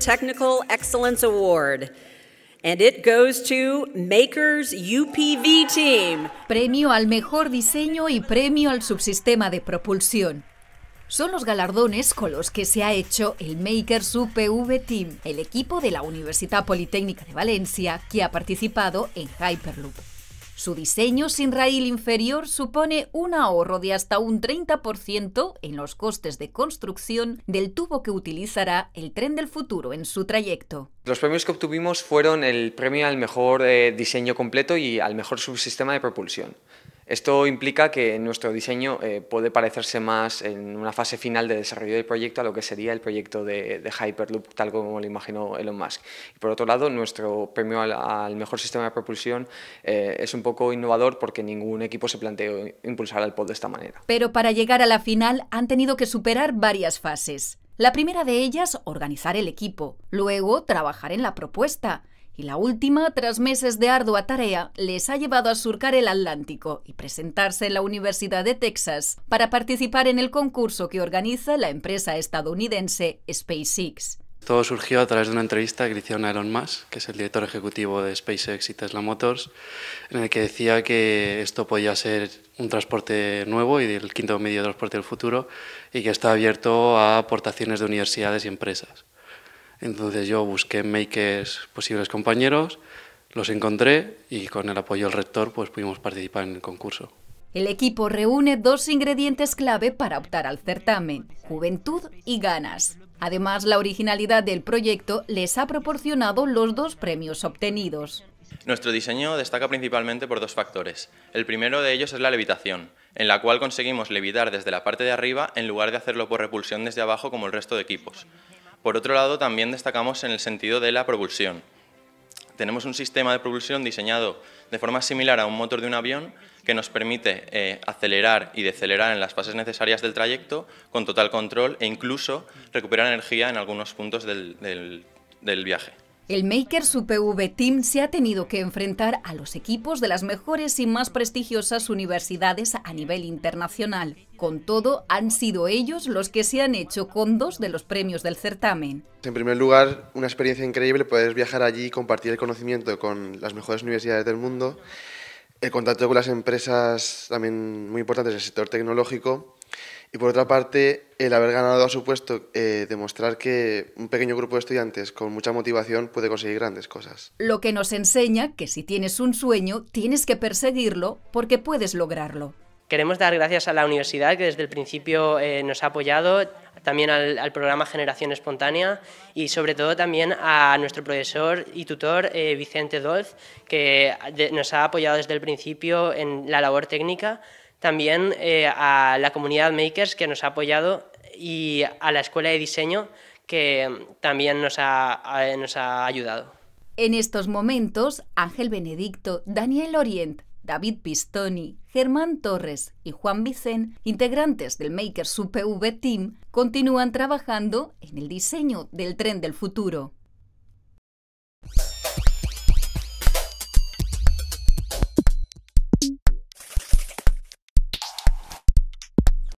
Technical Excellence Award. And it goes to Makers UPV Team. Premio al mejor diseño y premio al subsistema de propulsión. Son los galardones con los que se ha hecho el Makers UPV Team, el equipo de la Universidad Politécnica de Valencia que ha participado en Hyperloop. Su diseño sin raíl inferior supone un ahorro de hasta un 30% en los costes de construcción del tubo que utilizará el tren del futuro en su trayecto. Los premios que obtuvimos fueron el premio al mejor eh, diseño completo y al mejor subsistema de propulsión. Esto implica que nuestro diseño eh, puede parecerse más en una fase final de desarrollo del proyecto a lo que sería el proyecto de, Hyperloop, tal como lo imaginó Elon Musk. Y por otro lado, nuestro premio al, mejor sistema de propulsión eh, es un poco innovador porque ningún equipo se planteó impulsar al pod de esta manera. Pero para llegar a la final han tenido que superar varias fases. La primera de ellas, organizar el equipo. Luego, trabajar en la propuesta y la última, tras meses de ardua tarea, les ha llevado a surcar el Atlántico y presentarse en la Universidad de Texas para participar en el concurso que organiza la empresa estadounidense SpaceX. Todo surgió a través de una entrevista que le hicieron a Elon Musk, que es el director ejecutivo de SpaceX y Tesla Motors, en el que decía que esto podía ser un transporte nuevo y el quinto medio de transporte del futuro y que está abierto a aportaciones de universidades y empresas. Entonces yo busqué makers posibles compañeros, los encontré y con el apoyo del rector pues pudimos participar en el concurso. El equipo reúne dos ingredientes clave para optar al certamen, juventud y ganas. Además, la originalidad del proyecto les ha proporcionado los dos premios obtenidos. Nuestro diseño destaca principalmente por dos factores. El primero de ellos es la levitación, en la cual conseguimos levitar desde la parte de arriba en lugar de hacerlo por repulsión desde abajo como el resto de equipos. Por otro lado, también destacamos en el sentido de la propulsión. Tenemos un sistema de propulsión diseñado de forma similar a un motor de un avión que nos permite eh, acelerar y decelerar en las fases necesarias del trayecto con total control e incluso recuperar energía en algunos puntos del viaje. El Makers UPV Team se ha tenido que enfrentar a los equipos de las mejores y más prestigiosas universidades a nivel internacional. Con todo, han sido ellos los que se han hecho con dos de los premios del certamen. En primer lugar, una experiencia increíble poder viajar allí y compartir el conocimiento con las mejores universidades del mundo. El contacto con las empresas también muy importantes del sector tecnológico y por otra parte, el haber ganado ha supuesto eh, demostrar que un pequeño grupo de estudiantes con mucha motivación puede conseguir grandes cosas. Lo que nos enseña que si tienes un sueño, tienes que perseguirlo porque puedes lograrlo. Queremos dar gracias a la universidad que desde el principio eh, nos ha apoyado, también al, programa Generación Espontánea y sobre todo también a nuestro profesor y tutor eh, Vicente Dolz, que nos ha apoyado desde el principio en la labor técnica también eh, a la comunidad Makers que nos ha apoyado y a la Escuela de Diseño que también nos ha, nos ha ayudado. En estos momentos, Ángel Benedicto, Daniel Orient, David Pistoni, Germán Torres y Juan Vicen, integrantes del Makers UPV Team, continúan trabajando en el diseño del tren del futuro.